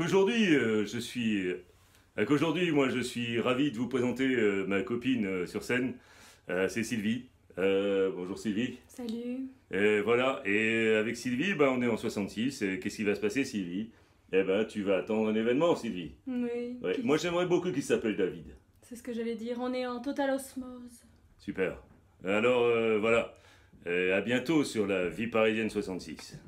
Aujourd'hui, euh, je suis euh, moi je suis ravi de vous présenter euh, ma copine sur scène, c'est Sylvie. bonjour Sylvie. Salut. Et voilà, et avec Sylvie, ben, on est en 66, qu'est-ce qui va se passer Sylvie Eh ben tu vas attendre un événement Sylvie. Oui. Moi j'aimerais beaucoup qu'il s'appelle David. C'est ce que j'allais dire, on est en total osmose. Super. Alors voilà, à bientôt sur la vie parisienne 66.